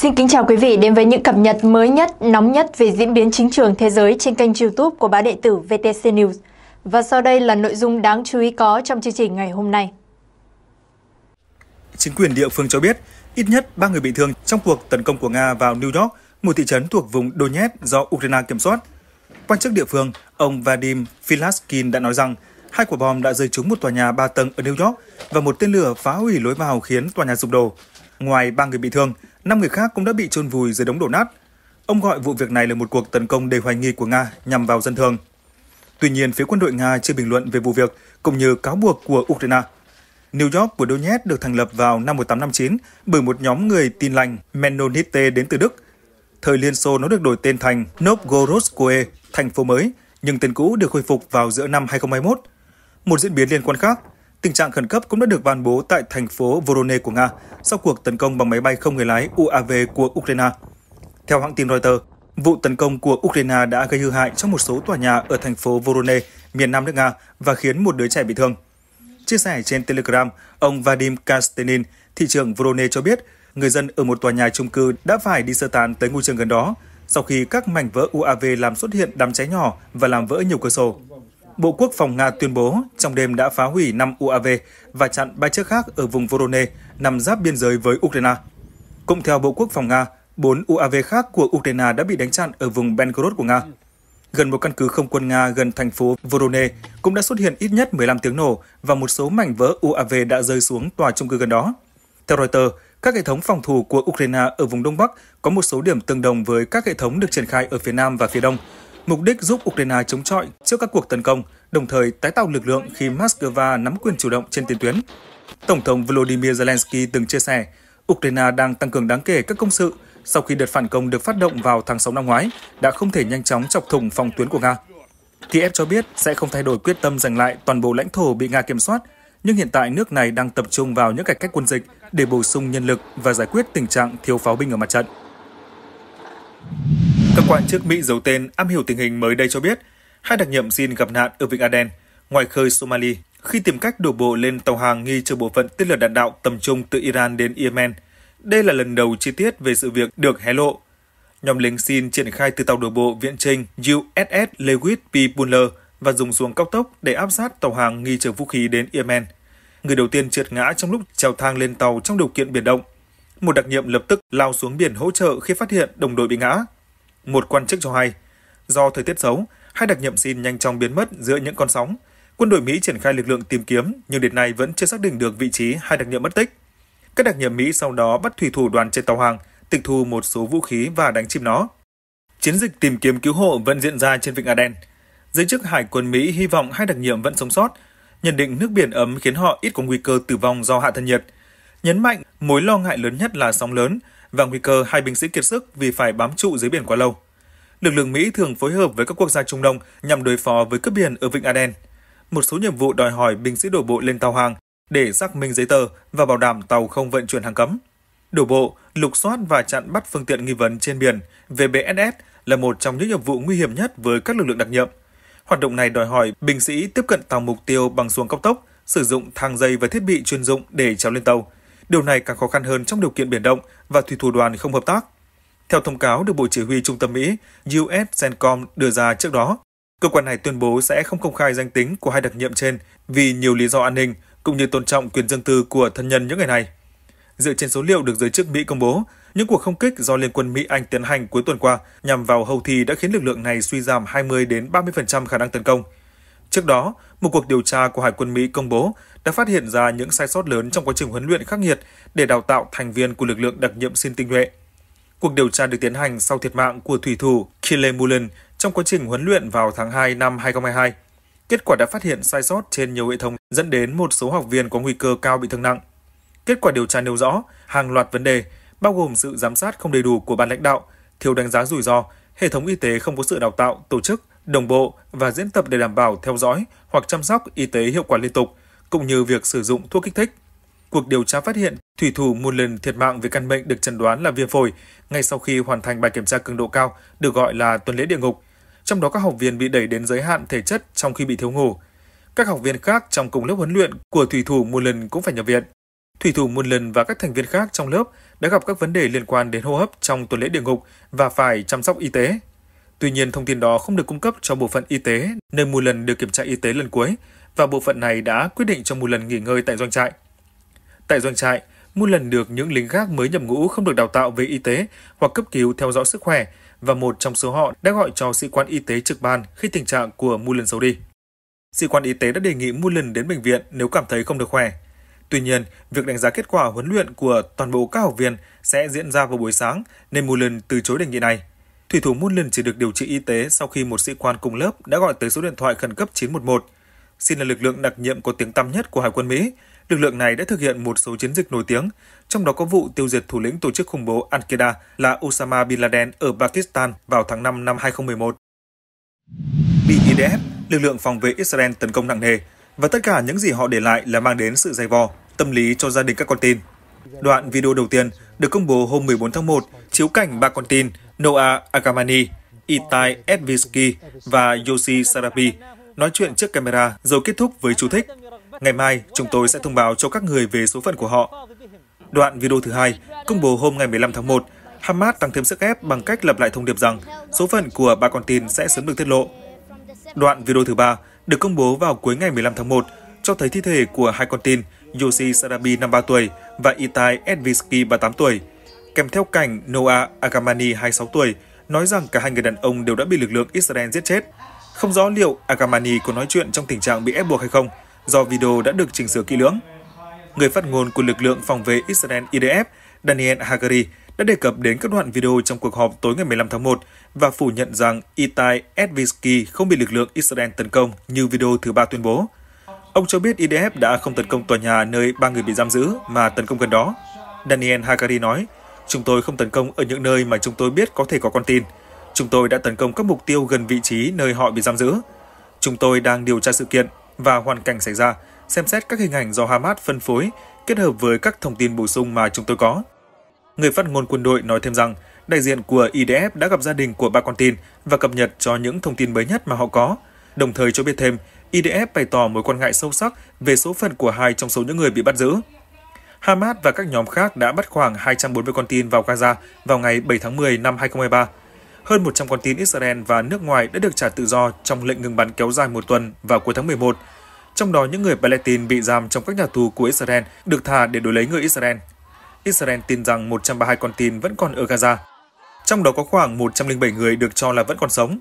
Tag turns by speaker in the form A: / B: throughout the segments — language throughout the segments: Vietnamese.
A: Xin kính chào quý vị đến với những cập nhật mới nhất, nóng nhất về diễn biến chính trường thế giới trên kênh youtube của báo đệ tử VTC News. Và sau đây là nội dung đáng chú ý có trong chương trình ngày hôm nay. Chính quyền địa phương cho biết, ít nhất 3 người bị thương trong cuộc tấn công của Nga vào New York, một thị trấn thuộc vùng Donetsk do Ukraine kiểm soát. Quan chức địa phương, ông Vadim Filaskin đã nói rằng hai quả bom đã rơi trúng một tòa nhà 3 tầng ở New York và một tên lửa phá hủy lối vào khiến tòa nhà sụp đổ. Ngoài ba người bị thương, 5 người khác cũng đã bị chôn vùi dưới đống đổ nát. Ông gọi vụ việc này là một cuộc tấn công đầy hoài nghi của Nga nhằm vào dân thường. Tuy nhiên, phía quân đội Nga chưa bình luận về vụ việc cũng như cáo buộc của Ukraine. New York của Donetsk được thành lập vào năm 1859 bởi một nhóm người tin lành Mennonite đến từ Đức. Thời Liên Xô nó được đổi tên thành Novgorodskoe, thành phố mới, nhưng tên cũ được khôi phục vào giữa năm 2021. Một diễn biến liên quan khác Tình trạng khẩn cấp cũng đã được ban bố tại thành phố Voronezh của Nga sau cuộc tấn công bằng máy bay không người lái UAV của Ukraine. Theo hãng tin Reuters, vụ tấn công của Ukraine đã gây hư hại trong một số tòa nhà ở thành phố Voronezh, miền nam nước Nga và khiến một đứa trẻ bị thương. Chia sẻ trên Telegram, ông Vadim Kastenin, thị trưởng Voronezh cho biết người dân ở một tòa nhà chung cư đã phải đi sơ tán tới ngôi trường gần đó sau khi các mảnh vỡ UAV làm xuất hiện đám cháy nhỏ và làm vỡ nhiều cửa sổ. Bộ Quốc phòng Nga tuyên bố trong đêm đã phá hủy 5 UAV và chặn ba chiếc khác ở vùng Voronezh nằm giáp biên giới với Ukraine. Cũng theo Bộ Quốc phòng Nga, 4 UAV khác của Ukraine đã bị đánh chặn ở vùng Belgorod của Nga. Gần một căn cứ không quân Nga gần thành phố Voronezh cũng đã xuất hiện ít nhất 15 tiếng nổ và một số mảnh vỡ UAV đã rơi xuống tòa trung cư gần đó. Theo Reuters, các hệ thống phòng thủ của Ukraine ở vùng Đông Bắc có một số điểm tương đồng với các hệ thống được triển khai ở phía Nam và phía Đông – mục đích giúp Ukraine chống chọi trước các cuộc tấn công, đồng thời tái tạo lực lượng khi Moscow nắm quyền chủ động trên tiền tuyến. Tổng thống Volodymyr Zelensky từng chia sẻ, Ukraine đang tăng cường đáng kể các công sự sau khi đợt phản công được phát động vào tháng 6 năm ngoái đã không thể nhanh chóng chọc thủng phòng tuyến của Nga. Kiev cho biết sẽ không thay đổi quyết tâm giành lại toàn bộ lãnh thổ bị Nga kiểm soát, nhưng hiện tại nước này đang tập trung vào những cải cách quân dịch để bổ sung nhân lực và giải quyết tình trạng thiếu pháo binh ở mặt trận. Cơ quan chức Mỹ giấu tên am hiểu tình hình mới đây cho biết, hai đặc nhiệm xin gặp nạn ở Vịnh Aden, ngoài khơi Somalia, khi tìm cách đổ bộ lên tàu hàng nghi chở bộ phận tên lửa đạn đạo tầm trung từ Iran đến Yemen. Đây là lần đầu chi tiết về sự việc được hé lộ. Nhóm lính xin triển khai từ tàu đổ bộ viện trinh USS Lewis P. Buller và dùng xuồng cao tốc để áp sát tàu hàng nghi chở vũ khí đến Yemen. Người đầu tiên trượt ngã trong lúc trèo thang lên tàu trong điều kiện biển động. Một đặc nhiệm lập tức lao xuống biển hỗ trợ khi phát hiện đồng đội bị ngã. Một quan chức cho hay, do thời tiết xấu, hai đặc nhiệm xin nhanh chóng biến mất giữa những con sóng. Quân đội Mỹ triển khai lực lượng tìm kiếm nhưng đến nay vẫn chưa xác định được vị trí hai đặc nhiệm mất tích. Các đặc nhiệm Mỹ sau đó bắt thủy thủ đoàn trên tàu hàng, tịch thu một số vũ khí và đánh chìm nó. Chiến dịch tìm kiếm cứu hộ vẫn diễn ra trên vịnh Aden. Giới chức Hải quân Mỹ hy vọng hai đặc nhiệm vẫn sống sót, nhận định nước biển ấm khiến họ ít có nguy cơ tử vong do hạ thân nhiệt. Nhấn mạnh mối lo ngại lớn nhất là sóng lớn, và nguy cơ hai binh sĩ kiệt sức vì phải bám trụ dưới biển quá lâu. Lực lượng Mỹ thường phối hợp với các quốc gia Trung Đông nhằm đối phó với cướp biển ở Vịnh Aden. Một số nhiệm vụ đòi hỏi binh sĩ đổ bộ lên tàu hàng để xác minh giấy tờ và bảo đảm tàu không vận chuyển hàng cấm. Đổ bộ, lục soát và chặn bắt phương tiện nghi vấn trên biển VBSS là một trong những nhiệm vụ nguy hiểm nhất với các lực lượng đặc nhiệm. Hoạt động này đòi hỏi binh sĩ tiếp cận tàu mục tiêu bằng xuồng cao tốc, sử dụng thang dây và thiết bị chuyên dụng để trèo lên tàu, Điều này càng khó khăn hơn trong điều kiện biển động và thủy thủ đoàn không hợp tác. Theo thông cáo được Bộ Chỉ huy Trung tâm Mỹ US CENTCOM đưa ra trước đó, cơ quan này tuyên bố sẽ không công khai danh tính của hai đặc nhiệm trên vì nhiều lý do an ninh cũng như tôn trọng quyền dân tư của thân nhân những người này. Dựa trên số liệu được giới chức Mỹ công bố, những cuộc không kích do Liên quân Mỹ-Anh tiến hành cuối tuần qua nhằm vào Houthi đã khiến lực lượng này suy giảm 20 đến 30% khả năng tấn công – Trước đó, một cuộc điều tra của Hải quân Mỹ công bố đã phát hiện ra những sai sót lớn trong quá trình huấn luyện khắc nghiệt để đào tạo thành viên của lực lượng đặc nhiệm xin tinh nhuệ. Cuộc điều tra được tiến hành sau thiệt mạng của thủy thủ Kile Mullen trong quá trình huấn luyện vào tháng 2 năm 2022. Kết quả đã phát hiện sai sót trên nhiều hệ thống dẫn đến một số học viên có nguy cơ cao bị thương nặng. Kết quả điều tra nêu rõ hàng loạt vấn đề, bao gồm sự giám sát không đầy đủ của ban lãnh đạo, thiếu đánh giá rủi ro, hệ thống y tế không có sự đào tạo, tổ chức đồng bộ và diễn tập để đảm bảo theo dõi hoặc chăm sóc y tế hiệu quả liên tục, cũng như việc sử dụng thuốc kích thích. Cuộc điều tra phát hiện thủy thủ một lần thiệt mạng vì căn bệnh được chẩn đoán là viêm phổi ngay sau khi hoàn thành bài kiểm tra cường độ cao được gọi là tuần lễ địa ngục. Trong đó các học viên bị đẩy đến giới hạn thể chất trong khi bị thiếu ngủ. Các học viên khác trong cùng lớp huấn luyện của thủy thủ một lần cũng phải nhập viện. Thủy thủ một lần và các thành viên khác trong lớp đã gặp các vấn đề liên quan đến hô hấp trong tuần lễ địa ngục và phải chăm sóc y tế. Tuy nhiên, thông tin đó không được cung cấp cho bộ phận y tế, nơi Mullen được kiểm tra y tế lần cuối, và bộ phận này đã quyết định cho lần nghỉ ngơi tại doanh trại. Tại doanh trại, Mullen được những lính gác mới nhập ngũ không được đào tạo về y tế hoặc cấp cứu theo dõi sức khỏe, và một trong số họ đã gọi cho sĩ quan y tế trực ban khi tình trạng của Mullen xấu đi. Sĩ quan y tế đã đề nghị Mullen đến bệnh viện nếu cảm thấy không được khỏe. Tuy nhiên, việc đánh giá kết quả huấn luyện của toàn bộ các học viên sẽ diễn ra vào buổi sáng, nên Mullen từ chối đề nghị này. Thủy thủ muôn lần chỉ được điều trị y tế sau khi một sĩ quan cùng lớp đã gọi tới số điện thoại khẩn cấp 911. Xin là lực lượng đặc nhiệm có tiếng tăm nhất của Hải quân Mỹ, lực lượng này đã thực hiện một số chiến dịch nổi tiếng, trong đó có vụ tiêu diệt thủ lĩnh tổ chức khủng bố Al-Qaeda là Osama Bin Laden ở Pakistan vào tháng 5 năm 2011. Bị IDF, lực lượng phòng vệ Israel tấn công nặng nề, và tất cả những gì họ để lại là mang đến sự dày vò, tâm lý cho gia đình các con tin. Đoạn video đầu tiên, được công bố hôm 14 tháng 1, chiếu cảnh ba con tin Noah Agamani, Itai Edvisky và Yoshi Sarabi nói chuyện trước camera rồi kết thúc với chú thích. Ngày mai, chúng tôi sẽ thông báo cho các người về số phận của họ. Đoạn video thứ hai, công bố hôm ngày 15 tháng 1, Hamas tăng thêm sức ép bằng cách lập lại thông điệp rằng số phận của ba con tin sẽ sớm được tiết lộ. Đoạn video thứ ba được công bố vào cuối ngày 15 tháng 1 cho thấy thi thể của hai con tin Yoshi Sarabi, 53 tuổi, và Itai Edvisky 38 tuổi, kèm theo cảnh Noah Agamani 26 tuổi nói rằng cả hai người đàn ông đều đã bị lực lượng Israel giết chết. Không rõ liệu Agamani có nói chuyện trong tình trạng bị ép buộc hay không, do video đã được chỉnh sửa kỹ lưỡng. Người phát ngôn của lực lượng phòng vệ Israel IDF, Daniel Hagari, đã đề cập đến các đoạn video trong cuộc họp tối ngày 15 tháng 1 và phủ nhận rằng Itai Edvisky không bị lực lượng Israel tấn công như video thứ ba tuyên bố. Ông cho biết IDF e đã không tấn công tòa nhà nơi ba người bị giam giữ mà tấn công gần đó. Daniel Hagari nói, Chúng tôi không tấn công ở những nơi mà chúng tôi biết có thể có con tin. Chúng tôi đã tấn công các mục tiêu gần vị trí nơi họ bị giam giữ. Chúng tôi đang điều tra sự kiện và hoàn cảnh xảy ra, xem xét các hình ảnh do Hamas phân phối kết hợp với các thông tin bổ sung mà chúng tôi có. Người phát ngôn quân đội nói thêm rằng, đại diện của IDF e đã gặp gia đình của ba con tin và cập nhật cho những thông tin mới nhất mà họ có, đồng thời cho biết thêm IDF bày tỏ mối quan ngại sâu sắc về số phận của hai trong số những người bị bắt giữ. Hamas và các nhóm khác đã bắt khoảng 240 con tin vào Gaza vào ngày 7 tháng 10 năm 2023. Hơn 100 con tin Israel và nước ngoài đã được trả tự do trong lệnh ngừng bắn kéo dài một tuần vào cuối tháng 11, trong đó những người Palestine bị giam trong các nhà tù của Israel được thả để đổi lấy người Israel. Israel tin rằng 132 con tin vẫn còn ở Gaza, trong đó có khoảng 107 người được cho là vẫn còn sống.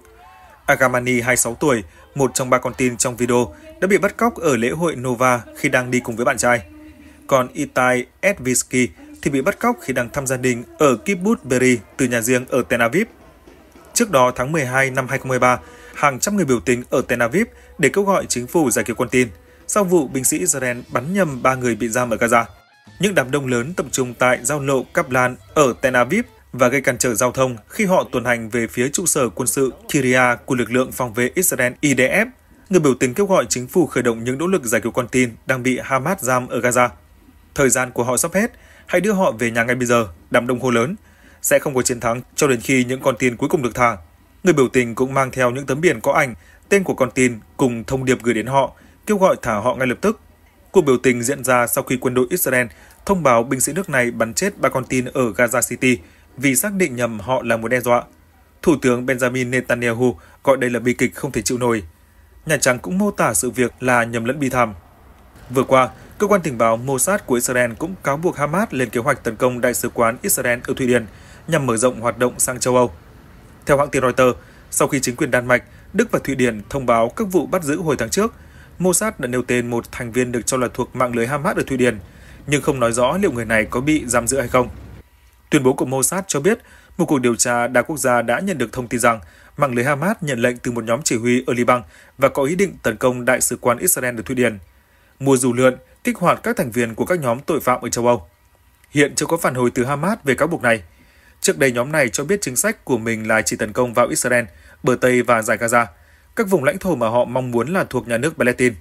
A: Agamani, 26 tuổi, một trong ba con tin trong video, đã bị bắt cóc ở lễ hội Nova khi đang đi cùng với bạn trai. Còn Itai Edvisky thì bị bắt cóc khi đang thăm gia đình ở Kibbutz Beri từ nhà riêng ở Tel Aviv. Trước đó, tháng 12 năm 2013, hàng trăm người biểu tình ở Tel Aviv để kêu gọi chính phủ giải cứu con tin sau vụ binh sĩ Israel bắn nhầm ba người bị giam ở Gaza. Những đám đông lớn tập trung tại giao lộ Kaplan ở Tel Aviv và gây cản trở giao thông khi họ tuần hành về phía trụ sở quân sự Kiria của lực lượng phòng vệ Israel IDF, người biểu tình kêu gọi chính phủ khởi động những nỗ lực giải cứu con tin đang bị Hamas giam ở Gaza. Thời gian của họ sắp hết, hãy đưa họ về nhà ngay bây giờ, đám đông hô lớn. Sẽ không có chiến thắng cho đến khi những con tin cuối cùng được thả. Người biểu tình cũng mang theo những tấm biển có ảnh, tên của con tin cùng thông điệp gửi đến họ, kêu gọi thả họ ngay lập tức. Cuộc biểu tình diễn ra sau khi quân đội Israel thông báo binh sĩ nước này bắn chết ba con tin ở Gaza City, vì xác định nhầm họ là một đe dọa. Thủ tướng Benjamin Netanyahu gọi đây là bi kịch không thể chịu nổi. Nhà Trắng cũng mô tả sự việc là nhầm lẫn bi thảm. Vừa qua, cơ quan tình báo Mossad của Israel cũng cáo buộc Hamas lên kế hoạch tấn công đại sứ quán Israel ở Thụy Điển nhằm mở rộng hoạt động sang châu Âu. Theo hãng tin Reuters, sau khi chính quyền Đan Mạch, Đức và Thụy Điển thông báo các vụ bắt giữ hồi tháng trước, Mossad đã nêu tên một thành viên được cho là thuộc mạng lưới Hamas ở Thụy Điển, nhưng không nói rõ liệu người này có bị giam giữ hay không. Tuyên bố của Mossad cho biết, một cuộc điều tra đa quốc gia đã nhận được thông tin rằng mạng lưới Hamas nhận lệnh từ một nhóm chỉ huy ở Liban và có ý định tấn công đại sứ quán Israel ở Thụy Điển. Mùa dù lượn kích hoạt các thành viên của các nhóm tội phạm ở châu Âu. Hiện chưa có phản hồi từ Hamas về cáo buộc này. Trước đây nhóm này cho biết chính sách của mình là chỉ tấn công vào Israel, bờ Tây và giải Gaza, các vùng lãnh thổ mà họ mong muốn là thuộc nhà nước Palestine.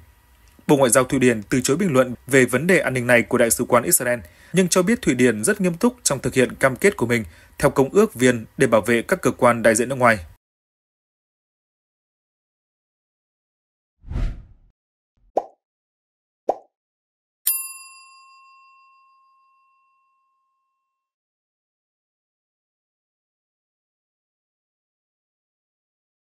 A: Bộ Ngoại giao Thụy Điển từ chối bình luận về vấn đề an ninh này của Đại sứ quán Israel, nhưng cho biết Thụy Điển rất nghiêm túc trong thực hiện cam kết của mình theo Công ước Viên để bảo vệ các cơ quan đại diện nước ngoài